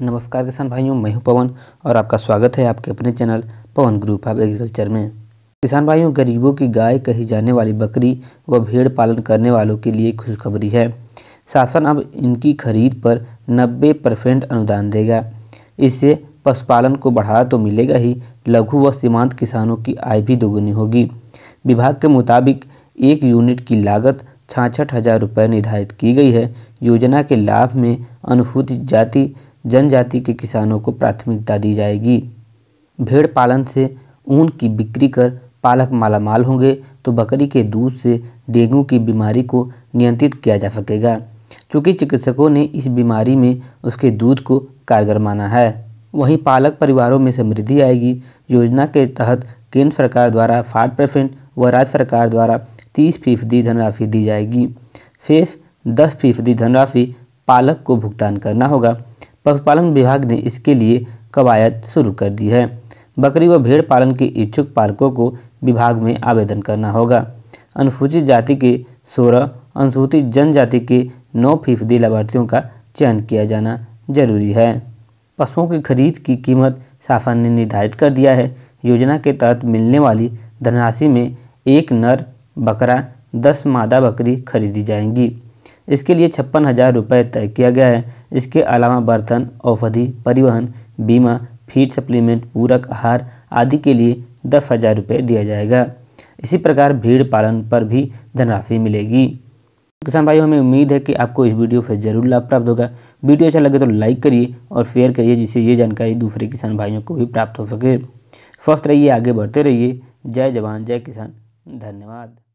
नमस्कार किसान भाइयों मैं हूं पवन और आपका स्वागत है आपके अपने channel Pawan group of agriculture में किसान भाइयों गरीबों की गाय कही जाने वाली बकरी व वा भेड़ पालन करने वालों के लिए खुशखबरी है शासन अब इनकी खरीद पर 90 परसेंट अनुदान देगा इससे पशुपालन को बढ़ावा तो मिलेगा ही लघु व सीमांत किसानों की आय भी दोगुनी होगी विभाग के मुताबिक एक यूनिट की लागत छाछठ हज़ार रुपये निर्धारित की गई है योजना के लाभ में अनुसूचित जाति जनजाति के किसानों को प्राथमिकता दी जाएगी भेड़ पालन से ऊन की बिक्री कर पालक मालामाल होंगे तो बकरी के दूध से डेंगू की बीमारी को नियंत्रित किया जा सकेगा चूँकि चिकित्सकों ने इस बीमारी में उसके दूध को कारगर माना है वहीं पालक परिवारों में समृद्धि आएगी योजना के तहत केंद्र सरकार द्वारा फाट परसेंट व राज्य सरकार द्वारा तीस फीसदी धनराशि दी जाएगी फेस दस फीसदी धनराशि पालक को भुगतान करना होगा पशुपालन विभाग ने इसके लिए कवायद शुरू कर दी है बकरी व भेड़ पालन के इच्छुक पालकों को विभाग में आवेदन करना होगा अनुसूचित जाति के सोलह अनुसूचित जनजाति के नौ फीसदी लाभार्थियों का चयन किया जाना जरूरी है पशुओं की खरीद की कीमत शासन ने निर्धारित कर दिया है योजना के तहत मिलने वाली धनराशि में एक नर बकरा दस मादा बकरी खरीदी जाएंगी इसके लिए छप्पन हज़ार रुपये तय किया गया है इसके अलावा बर्तन औषधि परिवहन बीमा फीड सप्लीमेंट पूरक आहार आदि के लिए दस हज़ार रुपये दिया जाएगा इसी प्रकार भीड़ पालन पर भी धनराशि मिलेगी किसान भाई हमें उम्मीद है कि आपको इस वीडियो से जरूर लाभ प्राप्त होगा वीडियो अच्छा लगे तो लाइक करिए और शेयर करिए जिससे ये जानकारी दूसरे किसान भाइयों को भी प्राप्त हो सके स्वस्थ रहिए आगे बढ़ते रहिए जय जवान जय किसान धन्यवाद